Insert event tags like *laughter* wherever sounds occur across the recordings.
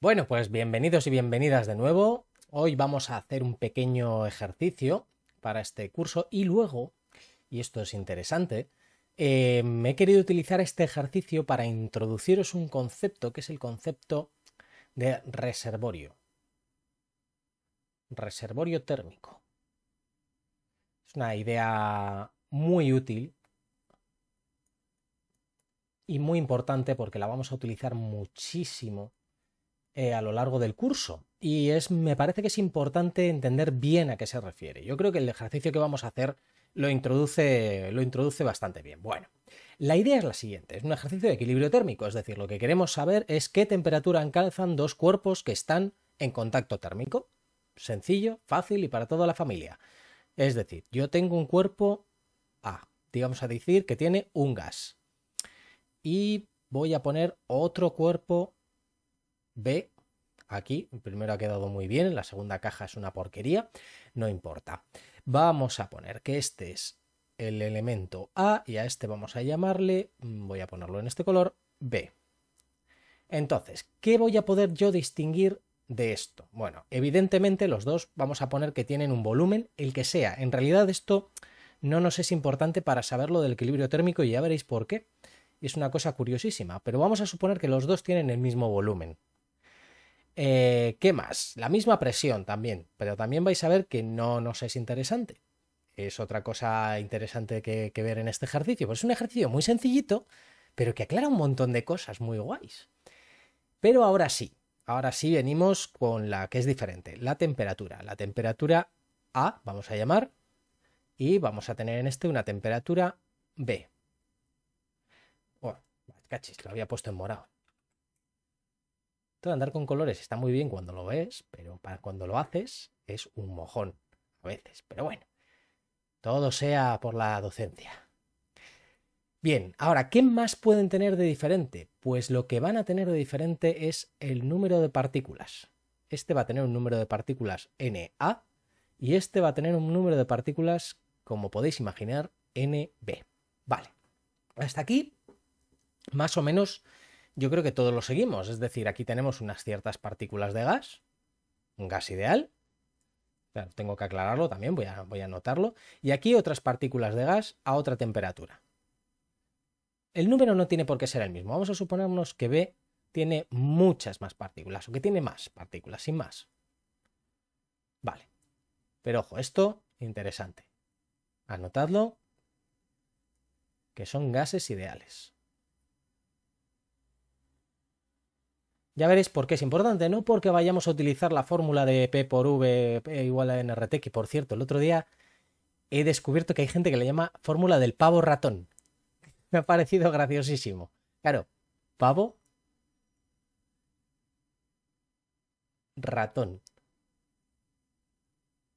Bueno, pues bienvenidos y bienvenidas de nuevo. Hoy vamos a hacer un pequeño ejercicio para este curso y luego, y esto es interesante, eh, me he querido utilizar este ejercicio para introduciros un concepto que es el concepto de reservorio. Reservorio térmico. Es una idea muy útil y muy importante porque la vamos a utilizar muchísimo eh, a lo largo del curso. Y es, me parece que es importante entender bien a qué se refiere. Yo creo que el ejercicio que vamos a hacer lo introduce, lo introduce bastante bien. Bueno, la idea es la siguiente, es un ejercicio de equilibrio térmico, es decir, lo que queremos saber es qué temperatura alcanzan dos cuerpos que están en contacto térmico. Sencillo, fácil y para toda la familia. Es decir, yo tengo un cuerpo A, digamos a decir que tiene un gas. Y voy a poner otro cuerpo B aquí. El primero ha quedado muy bien, la segunda caja es una porquería, no importa. Vamos a poner que este es el elemento A y a este vamos a llamarle, mm, voy a ponerlo en este color, B. Entonces, ¿qué voy a poder yo distinguir de esto? Bueno, evidentemente los dos vamos a poner que tienen un volumen, el que sea. En realidad esto no nos es importante para saberlo del equilibrio térmico y ya veréis por qué. Es una cosa curiosísima, pero vamos a suponer que los dos tienen el mismo volumen. Eh, ¿Qué más? La misma presión también, pero también vais a ver que no nos es interesante. Es otra cosa interesante que, ver en este ejercicio. Pues es un ejercicio muy sencillito, pero que aclara un montón de cosas muy guays. Pero ahora sí, ahora sí venimos con la que es diferente, la temperatura. La temperatura A, vamos a llamar, y vamos a tener en este una temperatura B. cachis, lo había puesto en morado. Todo andar con colores está muy bien cuando lo ves, pero para cuando lo haces es un mojón a veces. Pero bueno, todo sea por la docencia. Bien, ahora, ¿qué más pueden tener de diferente? Pues lo que van a tener de diferente es el número de partículas. Este va a tener un número de partículas NA y este va a tener un número de partículas, como podéis imaginar, NB. Vale, hasta aquí, más o menos, yo creo que todos lo seguimos. Es decir, aquí tenemos unas ciertas partículas de gas, un gas ideal, tengo que aclararlo también, voy a, voy a anotarlo, y aquí otras partículas de gas a otra temperatura el número no tiene por qué ser el mismo. Vamos a suponernos que B tiene muchas más partículas o que tiene más partículas, sin más. Vale. Pero ojo, esto interesante. Anotadlo, que son gases ideales. Ya veréis por qué es importante, no porque vayamos a utilizar la fórmula de P por V igual a NRT, que por cierto, el otro día he descubierto que hay gente que le llama fórmula del pavo ratón. *laughs* Me ha parecido graciosísimo. Claro, pavo. Ratón.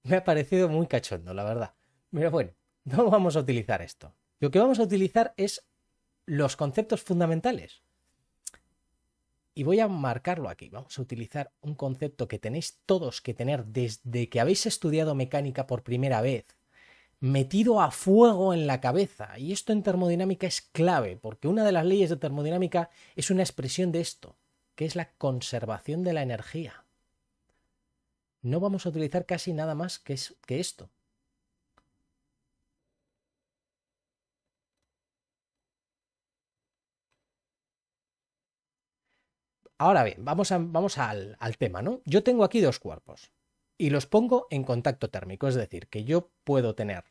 Me ha parecido muy cachondo, la verdad. Pero bueno, no vamos a utilizar esto. Lo que vamos a utilizar es los conceptos fundamentales. Y voy a marcarlo aquí. Vamos a utilizar un concepto que tenéis todos que tener desde que habéis estudiado mecánica por primera vez metido a fuego en la cabeza. Y esto en termodinámica es clave, porque una de las leyes de termodinámica es una expresión de esto, que es la conservación de la energía. No vamos a utilizar casi nada más que, que esto. Ahora bien, vamos, vamos al, al tema, ¿no? Yo tengo aquí dos cuerpos y los pongo en contacto térmico. Es decir, que yo puedo tener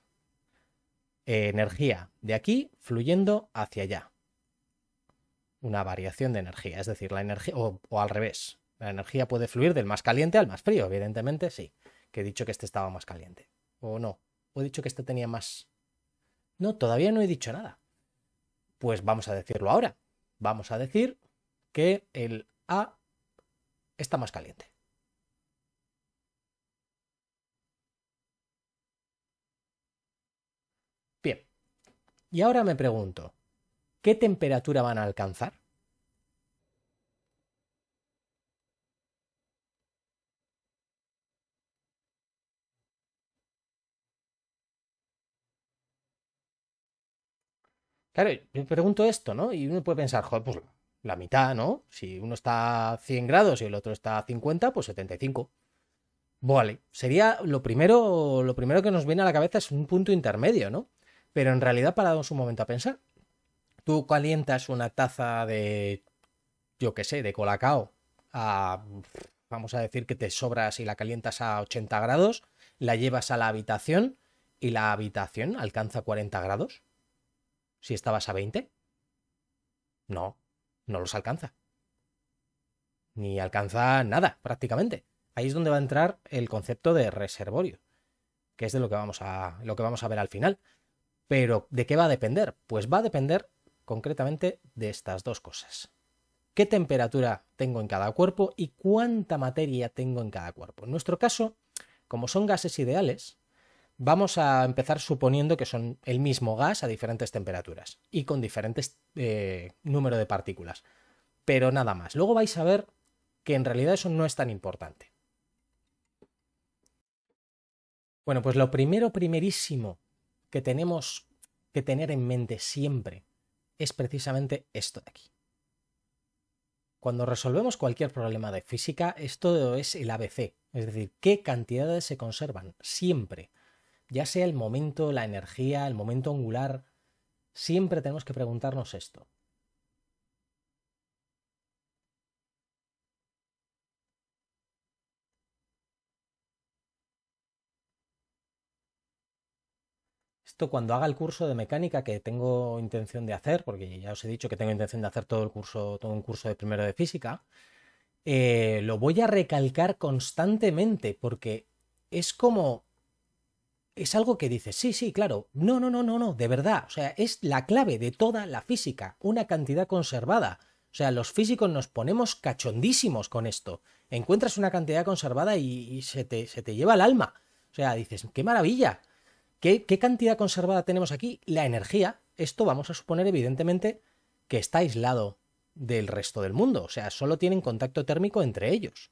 eh, energía de aquí fluyendo hacia allá. Una variación de energía, es decir, la energía, o, al revés, la energía puede fluir del más caliente al más frío, evidentemente, sí, que he dicho que este estaba más caliente, o no, o he dicho que este tenía más... No, todavía no he dicho nada. Pues vamos a decirlo ahora. Vamos a decir que el A está más caliente. Y ahora me pregunto, ¿qué temperatura van a alcanzar? Claro, me pregunto esto, ¿no? Y uno puede pensar, joder, pues la mitad, ¿no? Si uno está a 100 grados y el otro está a 50, pues 75. Vale, sería lo primero, lo primero que nos viene a la cabeza es un punto intermedio, ¿no? Pero en realidad, parados un momento a pensar, tú calientas una taza de, yo qué sé, de colacao a, vamos a decir que te sobras y la calientas a 80 grados, la llevas a la habitación y la habitación alcanza 40 grados. Si estabas a 20. No, no los alcanza. Ni alcanza nada, prácticamente. Ahí es donde va a entrar el concepto de reservorio, que es de lo que vamos a, lo que vamos a ver al final. Pero ¿de qué va a depender? Pues va a depender concretamente de estas dos cosas. ¿Qué temperatura tengo en cada cuerpo y cuánta materia tengo en cada cuerpo? En nuestro caso, como son gases ideales, vamos a empezar suponiendo que son el mismo gas a diferentes temperaturas y con diferentes números eh, número de partículas. Pero nada más. Luego vais a ver que en realidad eso no es tan importante. Bueno, pues lo primero, primerísimo que tenemos que tener en mente siempre es precisamente esto de aquí. Cuando resolvemos cualquier problema de física, esto es el ABC, es decir, qué cantidades se conservan siempre, ya sea el momento, la energía, el momento angular, siempre tenemos que preguntarnos esto. cuando haga el curso de mecánica que tengo intención de hacer, porque ya os he dicho que tengo intención de hacer todo el curso, todo un curso de primero de física, eh, lo voy a recalcar constantemente, porque es como. Es algo que dices, sí, sí, claro, no, no, no, no, no, de verdad. O sea, es la clave de toda la física, una cantidad conservada. O sea, los físicos nos ponemos cachondísimos con esto. Encuentras una cantidad conservada y, se, te, se te lleva el alma. O sea, dices, qué maravilla. ¿Qué, cantidad conservada tenemos aquí? La energía. Esto vamos a suponer, evidentemente, que está aislado del resto del mundo. O sea, solo tienen contacto térmico entre ellos.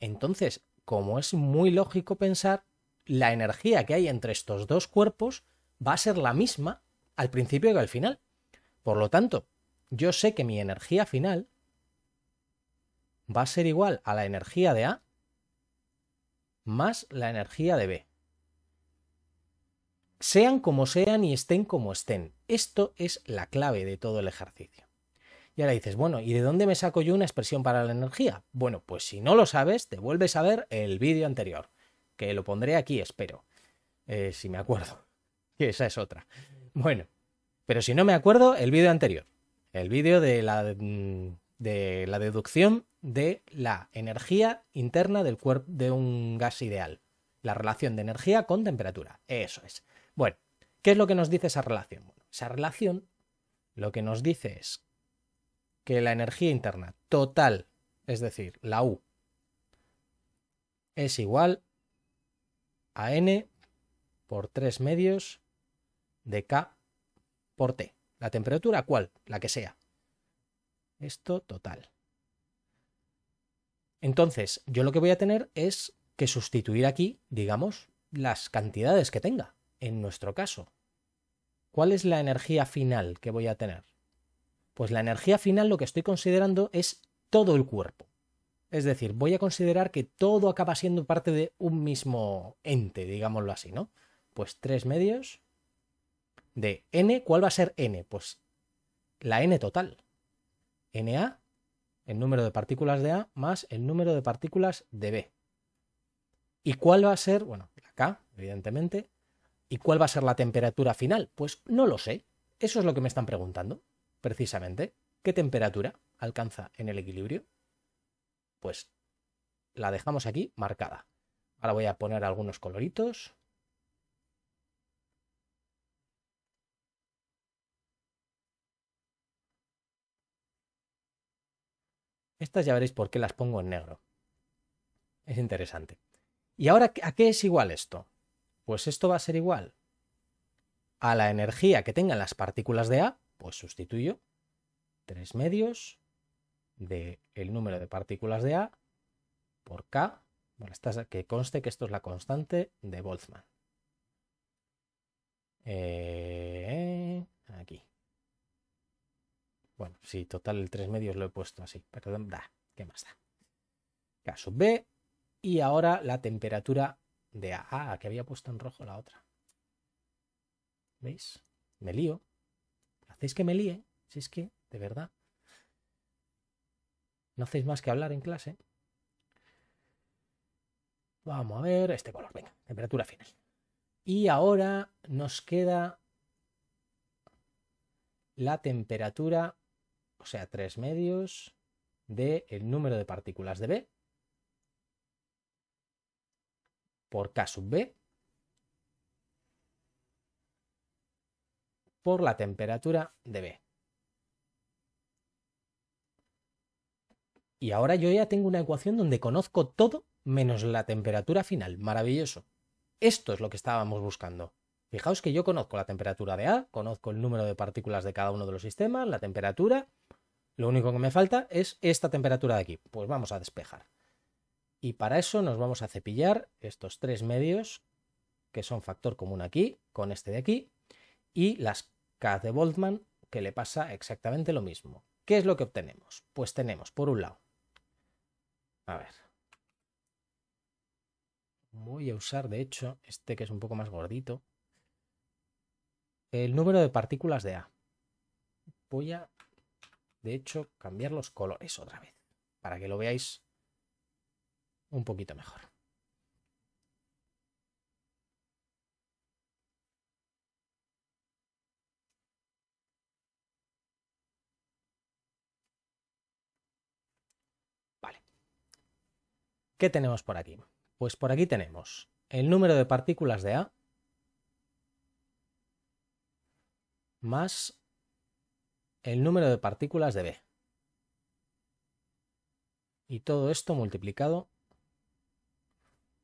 Entonces, como es muy lógico pensar, la energía que hay entre estos dos cuerpos va a ser la misma al principio que al final. Por lo tanto, yo sé que mi energía final va a ser igual a la energía de A más la energía de B sean como sean y estén como estén. Esto es la clave de todo el ejercicio. Y ahora dices, bueno, ¿y de dónde me saco yo una expresión para la energía? Bueno, pues si no lo sabes, te vuelves a ver el vídeo anterior, que lo pondré aquí, espero, eh, si me acuerdo, *laughs* que esa es otra. Bueno, pero si no me acuerdo, el vídeo anterior, el vídeo de la, mm, de la deducción de la energía interna del cuerpo de un gas ideal, la relación de energía con temperatura, eso es. Bueno, ¿qué es lo que nos dice esa relación? esa relación lo que nos dice es que la energía interna total, es decir, la U, es igual a N por 3 medios de K por T. La temperatura, ¿cuál? La que sea. Esto total. Entonces, yo lo que voy a tener es que sustituir aquí, digamos, las cantidades que tenga en nuestro caso. ¿Cuál es la energía final que voy a tener? Pues la energía final lo que estoy considerando es todo el cuerpo. Es decir, voy a considerar que todo acaba siendo parte de un mismo ente, digámoslo así, ¿no? Pues tres medios de n. ¿Cuál va a ser n? Pues la n total. Na, el número de partículas de A, más el número de partículas de B. ¿Y cuál va a ser? Bueno, la K, evidentemente. ¿Y cuál va a ser la temperatura final? Pues no lo sé. Eso es lo que me están preguntando, precisamente. ¿Qué temperatura alcanza en el equilibrio? Pues la dejamos aquí marcada. Ahora voy a poner algunos coloritos. Estas ya veréis por qué las pongo en negro. Es interesante. ¿Y ahora a qué es igual esto? Pues esto va a ser igual a la energía que tengan las partículas de A, pues sustituyo tres medios del el número de partículas de A por K, bueno, esta, que conste que esto es la constante de Boltzmann. Eh, aquí. Bueno, sí, total, el 3 medios lo he puesto así. Perdón, da, ¿qué más da? caso B. Y ahora la temperatura de... A, ah, que había puesto en rojo la otra. ¿Veis? Me lío. Hacéis que me líe, si es que, de verdad. No hacéis más que hablar en clase. Vamos a ver este color, venga, temperatura final. Y ahora nos queda la temperatura, o sea, tres medios de el número de partículas de B por K sub B por la temperatura de B. Y ahora yo ya tengo una ecuación donde conozco todo menos la temperatura final. Maravilloso. Esto es lo que estábamos buscando. Fijaos que yo conozco la temperatura de A, conozco el número de partículas de cada uno de los sistemas, la temperatura. Lo único que me falta es esta temperatura de aquí. Pues vamos a despejar. Y para eso nos vamos a cepillar estos tres medios, que son factor común aquí, con este de aquí, y las K de Boltzmann, que le pasa exactamente lo mismo. ¿Qué es lo que obtenemos? Pues tenemos, por un lado, a ver, voy a usar de hecho este que es un poco más gordito, el número de partículas de A. Voy a, de hecho, cambiar los colores otra vez, para que lo veáis un poquito mejor. Vale. ¿Qué tenemos por aquí? Pues por aquí tenemos el número de partículas de A más el número de partículas de B. Y todo esto multiplicado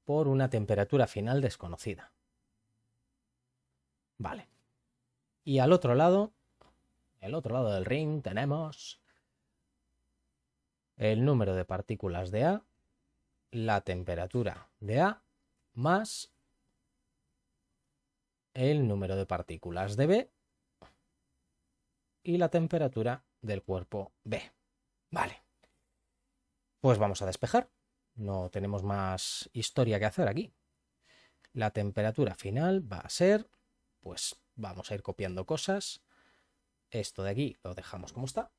por una temperatura final desconocida. Vale. Y al otro lado, el otro lado del ring, tenemos el número de partículas de A, la temperatura de A, más el número de partículas de B y la temperatura del cuerpo B. Vale. Pues vamos a despejar. No tenemos más historia que hacer aquí. La temperatura final va a ser, pues vamos a ir copiando cosas. Esto de aquí lo dejamos como está.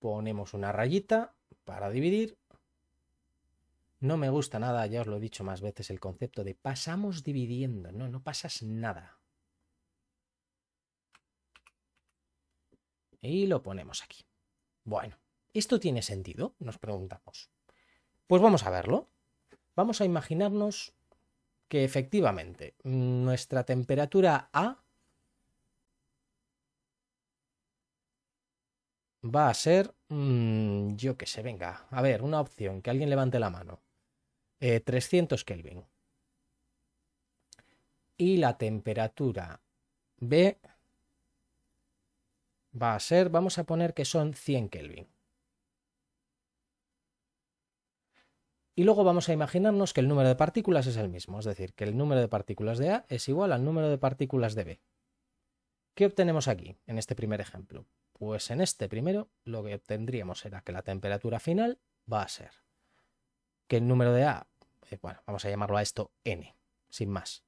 Ponemos una rayita para dividir. No me gusta nada, ya os lo he dicho más veces, el concepto de pasamos dividiendo. No, no pasas nada. Y lo ponemos aquí. Bueno, ¿esto tiene sentido? Nos preguntamos. Pues vamos a verlo. Vamos a imaginarnos que efectivamente nuestra temperatura A va a ser, mm, yo que sé, venga, a ver, una opción, que alguien levante la mano. 300 eh, Kelvin. Y la temperatura B va a ser, vamos a poner que son 100 Kelvin. Y luego vamos a imaginarnos que el número de partículas es el mismo, es decir, que el número de partículas de A es igual al número de partículas de B. ¿Qué obtenemos aquí, en este primer ejemplo? Pues en este primero lo que obtendríamos será que la temperatura final va a ser que el número de A, eh, bueno, vamos a llamarlo a esto N, sin más.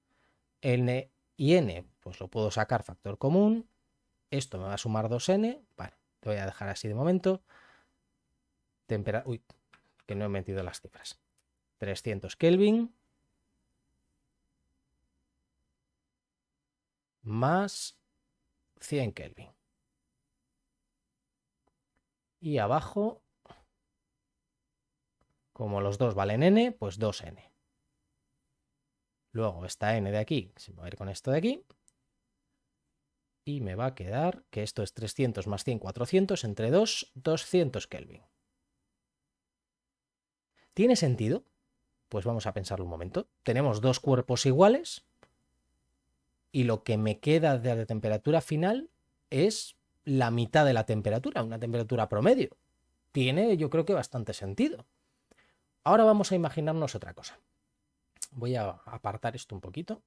N y N, pues lo puedo sacar factor común, esto me va a sumar 2n. Vale, lo voy a dejar así de momento. Temperatura. Uy, que no he metido las cifras. 300 Kelvin. Más 100 Kelvin. Y abajo, como los dos valen n, pues 2n. Luego esta n de aquí se va a ir con esto de aquí y me va a quedar que esto es 300 más 100, 400 entre 2, 200 Kelvin. ¿Tiene sentido? Pues vamos a pensarlo un momento. Tenemos dos cuerpos iguales y lo que me queda de la temperatura final es la mitad de la temperatura, una temperatura promedio. Tiene yo creo que bastante sentido. Ahora vamos a imaginarnos otra cosa. Voy a apartar esto un poquito.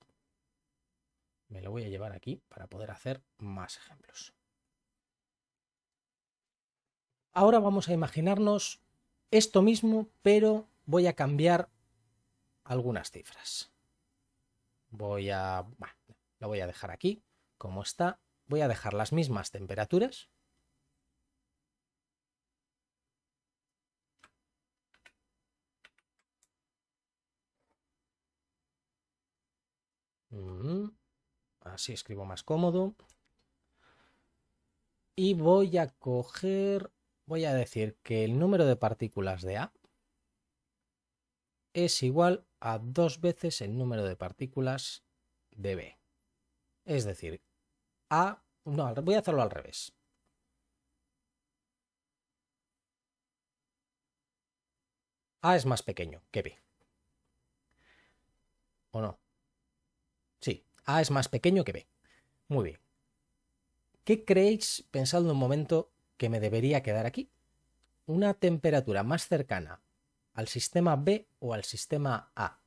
Me lo voy a llevar aquí para poder hacer más ejemplos. Ahora vamos a imaginarnos esto mismo, pero voy a cambiar algunas cifras. Voy a... Bueno, lo voy a dejar aquí, como está. Voy a dejar las mismas temperaturas. Mm. Así escribo más cómodo. Y voy a coger, voy a decir que el número de partículas de A es igual a dos veces el número de partículas de B. Es decir, A... No, voy a hacerlo al revés. A es más pequeño que B. ¿O no? A es más pequeño que B. Muy bien. ¿Qué creéis, pensando un momento, que me debería quedar aquí? ¿Una temperatura más cercana al sistema B o al sistema A?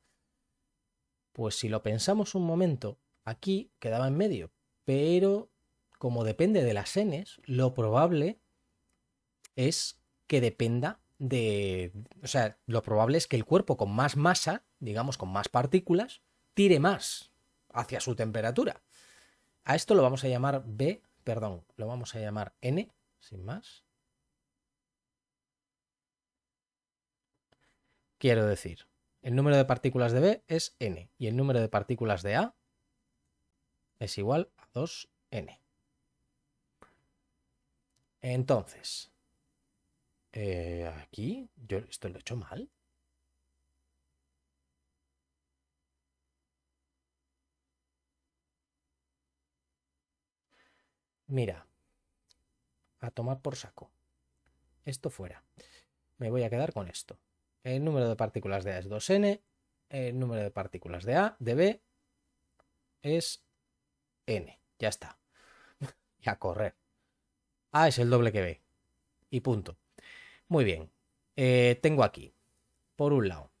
Pues si lo pensamos un momento, aquí quedaba en medio, pero como depende de las n, lo probable es que dependa de... O sea, lo probable es que el cuerpo con más masa, digamos, con más partículas, tire más hacia su temperatura. A esto lo vamos a llamar B, perdón, lo vamos a llamar N, sin más. Quiero decir, el número de partículas de B es N y el número de partículas de A es igual a 2N. Entonces, eh, aquí, yo esto lo he hecho mal. Mira, a tomar por saco. Esto fuera. Me voy a quedar con esto. El número de partículas de A es 2n, el número de partículas de A, de B, es n. Ya está. *laughs* y a correr. A es el doble que B. Y punto. Muy bien. Eh, tengo aquí, por un lado,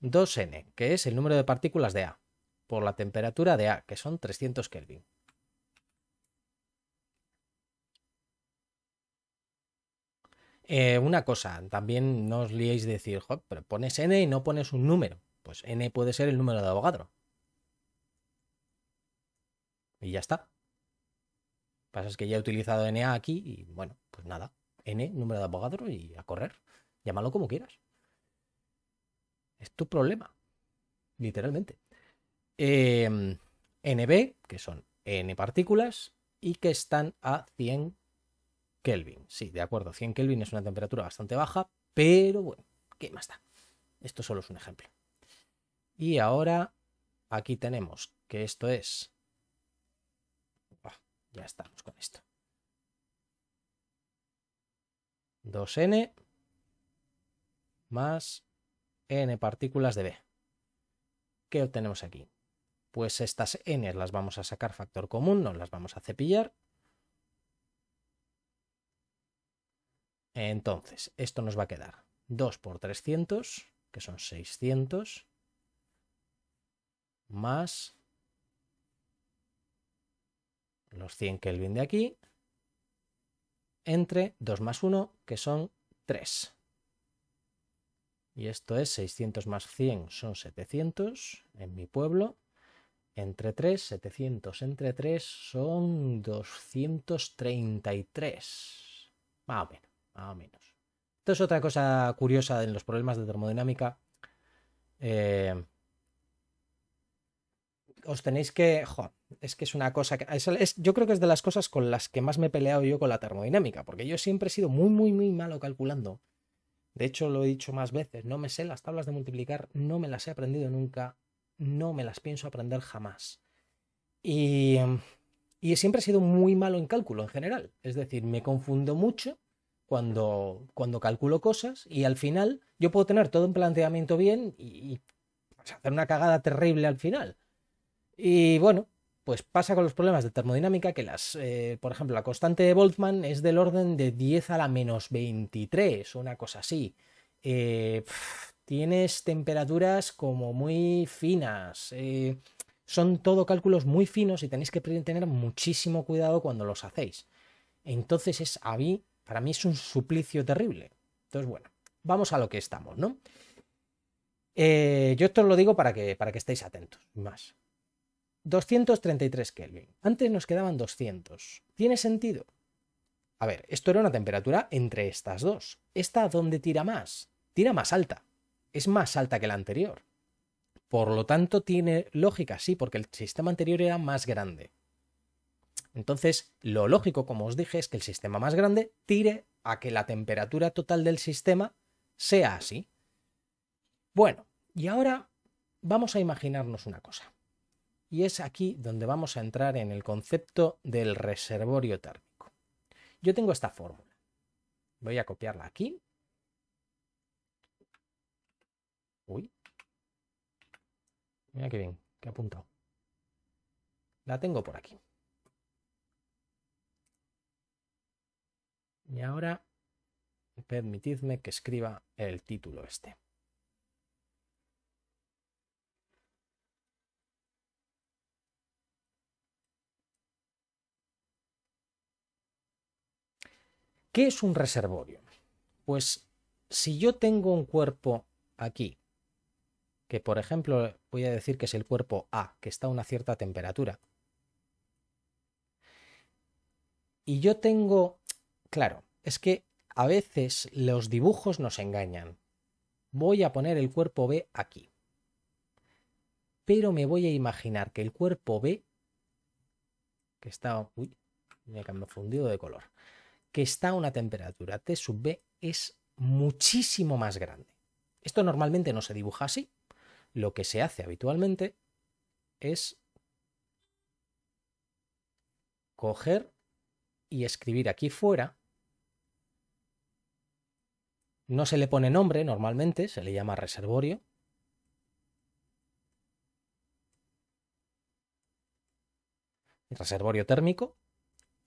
2n, que es el número de partículas de A, por la temperatura de A, que son 300 Kelvin. Eh, una cosa, también no os liéis de decir, pero pones n y no pones un número. Pues n puede ser el número de abogado. Y ya está. Lo que pasa es que ya he utilizado NA aquí y bueno, pues nada. N, número de abogado y a correr. Llámalo como quieras. Es tu problema. Literalmente. Em, NB, que son N partículas y que están a 100 Kelvin. Sí, de acuerdo, 100 Kelvin es una temperatura bastante baja, pero bueno, ¿qué más da? Esto solo es un ejemplo. Y ahora aquí tenemos que esto es... ya estamos con esto. 2n más n partículas de B. ¿Qué obtenemos aquí? Pues estas n las vamos a sacar factor común, no las vamos a cepillar Entonces, esto nos va a quedar 2 por 300, que son 600, más los 100 Kelvin de aquí, entre 2 más 1, que son 3. Y esto es 600 más 100 son 700 en mi pueblo. Entre 3, 700 entre 3 son 233. Más o menos más menos. Esto es otra cosa curiosa en los problemas de termodinámica. Eh, os tenéis que. es que es una cosa que. yo creo que es de las cosas con las que más me he peleado yo con la termodinámica, porque yo siempre he sido muy, muy, muy malo calculando. De hecho, lo he dicho más veces, no me sé las tablas de multiplicar, no me las he aprendido nunca, no me las pienso aprender jamás. Y, y siempre he sido muy malo en cálculo en general. Es decir, me confundo mucho cuando, cuando calculo cosas y al final yo puedo tener todo un planteamiento bien y, hacer una cagada terrible al final. Y bueno, pues pasa con los problemas de termodinámica que las, eh, por ejemplo, la constante de Boltzmann es del orden de 10 a la menos 23, una cosa así. Eh, tienes temperaturas como muy finas. Eh, son todo cálculos muy finos y tenéis que tener muchísimo cuidado cuando los hacéis. Entonces es a mí para mí es un suplicio terrible. Entonces, bueno, vamos a lo que estamos, ¿no? Eh, yo esto os lo digo para que, para que estéis atentos, más. 233 Kelvin. Antes nos quedaban 200. ¿Tiene sentido? A ver, esto era una temperatura entre estas dos. ¿Esta dónde tira más? Tira más alta. Es más alta que la anterior. Por lo tanto, tiene lógica, sí, porque el sistema anterior era más grande. Entonces, lo lógico, como os dije, es que el sistema más grande tire a que la temperatura total del sistema sea así. Bueno, y ahora vamos a imaginarnos una cosa. Y es aquí donde vamos a entrar en el concepto del reservorio térmico. Yo tengo esta fórmula. Voy a copiarla aquí. Uy. Mira qué bien, qué apuntado. La tengo por aquí. Y ahora permitidme que escriba el título este. ¿Qué es un reservorio? Pues si yo tengo un cuerpo aquí, que por ejemplo voy a decir que es el cuerpo A, que está a una cierta temperatura, y yo tengo Claro, es que a veces los dibujos nos engañan. Voy a poner el cuerpo B aquí. Pero me voy a imaginar que el cuerpo B, que está... Uy, me fundido de color. Que está a una temperatura T sub B es muchísimo más grande. Esto normalmente no se dibuja así. Lo que se hace habitualmente es coger y escribir aquí fuera no se le pone nombre normalmente, se le llama reservorio. Reservorio térmico.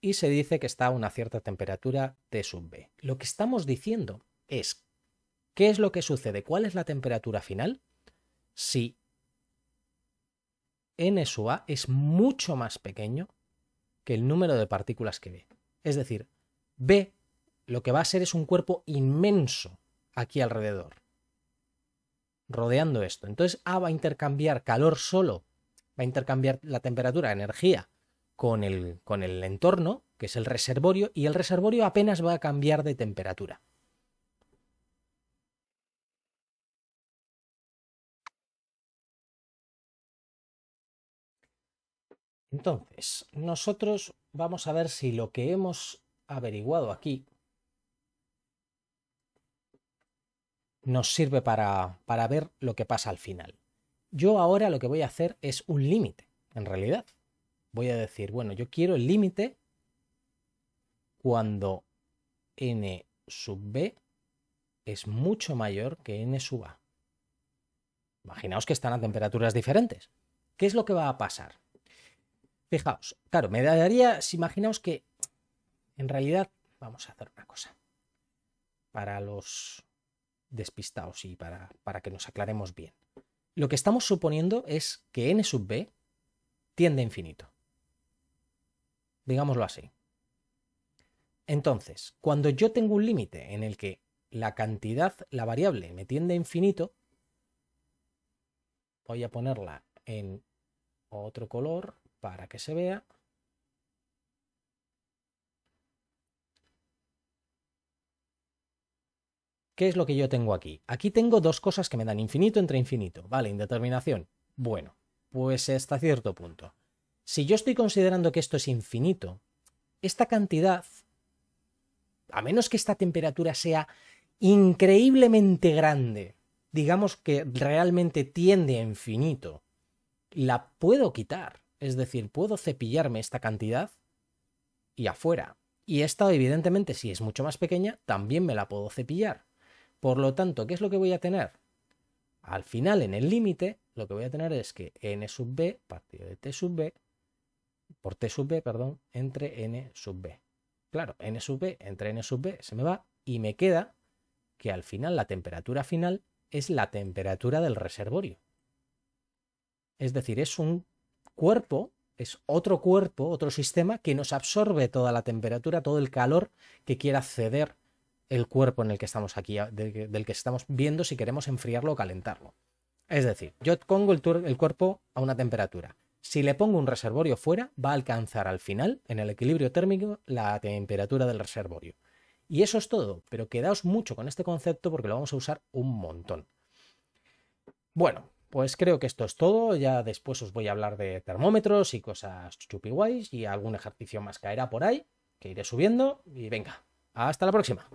Y se dice que está a una cierta temperatura T sub B. Lo que estamos diciendo es qué es lo que sucede, cuál es la temperatura final si N sub A es mucho más pequeño que el número de partículas que B. Es decir, B lo que va a ser es un cuerpo inmenso aquí alrededor, rodeando esto. Entonces A va a intercambiar calor solo, va a intercambiar la temperatura, energía, con el, con el entorno, que es el reservorio, y el reservorio apenas va a cambiar de temperatura. Entonces, nosotros vamos a ver si lo que hemos averiguado aquí nos sirve para, para ver lo que pasa al final. Yo ahora lo que voy a hacer es un límite, en realidad. Voy a decir, bueno, yo quiero el límite cuando n sub b es mucho mayor que n sub a. Imaginaos que están a temperaturas diferentes. ¿Qué es lo que va a pasar? Fijaos, claro, me daría, si imaginaos que en realidad, vamos a hacer una cosa. Para los despistados y para, para que nos aclaremos bien. Lo que estamos suponiendo es que n sub b tiende a infinito. Digámoslo así. Entonces, cuando yo tengo un límite en el que la cantidad, la variable, me tiende a infinito, voy a ponerla en otro color para que se vea. ¿Qué es lo que yo tengo aquí? Aquí tengo dos cosas que me dan infinito entre infinito. Vale, indeterminación. Bueno, pues hasta cierto punto. Si yo estoy considerando que esto es infinito, esta cantidad, a menos que esta temperatura sea increíblemente grande, digamos que realmente tiende a infinito, la puedo quitar. Es decir, puedo cepillarme esta cantidad y afuera. Y esta, evidentemente, si es mucho más pequeña, también me la puedo cepillar. Por lo tanto, ¿qué es lo que voy a tener? Al final, en el límite, lo que voy a tener es que n sub b partido de t sub b, por t sub b, perdón, entre n sub b. Claro, n sub b entre n sub b se me va y me queda que al final la temperatura final es la temperatura del reservorio. Es decir, es un cuerpo, es otro cuerpo, otro sistema que nos absorbe toda la temperatura, todo el calor que quiera ceder el cuerpo en el que estamos aquí, del que estamos viendo si queremos enfriarlo o calentarlo. Es decir, yo pongo el, cuerpo a una temperatura. Si le pongo un reservorio fuera, va a alcanzar al final, en el equilibrio térmico, la temperatura del reservorio. Y eso es todo, pero quedaos mucho con este concepto porque lo vamos a usar un montón. Bueno, pues creo que esto es todo. Ya después os voy a hablar de termómetros y cosas chupi y algún ejercicio más caerá por ahí, que iré subiendo. Y venga, hasta la próxima.